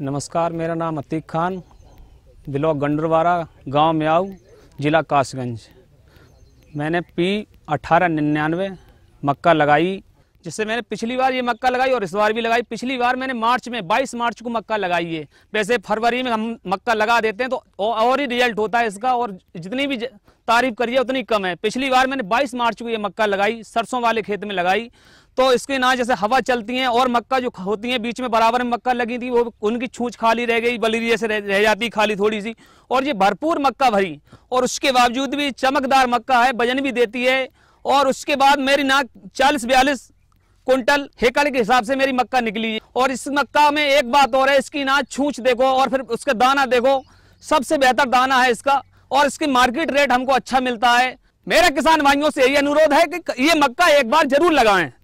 नमस्कार मेरा नाम अतीक खान ब्लॉक गंडरवारा गांव म्याऊ ज़िला कासगंज मैंने पी अठारह निन्यानवे मक्का लगाई जिससे मैंने पिछली बार ये मक्का लगाई और इस बार भी लगाई पिछली बार मैंने मार्च में 22 मार्च को मक्का लगाई है वैसे फरवरी में हम मक्का लगा देते हैं तो और ही रिजल्ट होता है इसका और जितनी भी तारीफ करिए उतनी कम है पिछली बार मैंने 22 मार्च को ये मक्का लगाई सरसों वाले खेत में लगाई तो इसके ना जैसे हवा चलती है और मक्का जो होती है बीच में बराबर में मक्का लगी थी वो उनकी छूछ खाली रह गई बलि जैसे रह, रह जाती खाली थोड़ी सी और ये भरपूर मक्का भरी और उसके बावजूद भी चमकदार मक्का है वजन भी देती है और उसके बाद मेरी नाक चालीस बयालीस कुंटल हेकड़ के हिसाब से मेरी मक्का निकली और इस मक्का में एक बात और है इसकी ना छूच देखो और फिर उसका दाना देखो सबसे बेहतर दाना है इसका और इसकी मार्केट रेट हमको अच्छा मिलता है मेरा किसान भाइयों से यही अनुरोध है कि ये मक्का एक बार जरूर लगाएं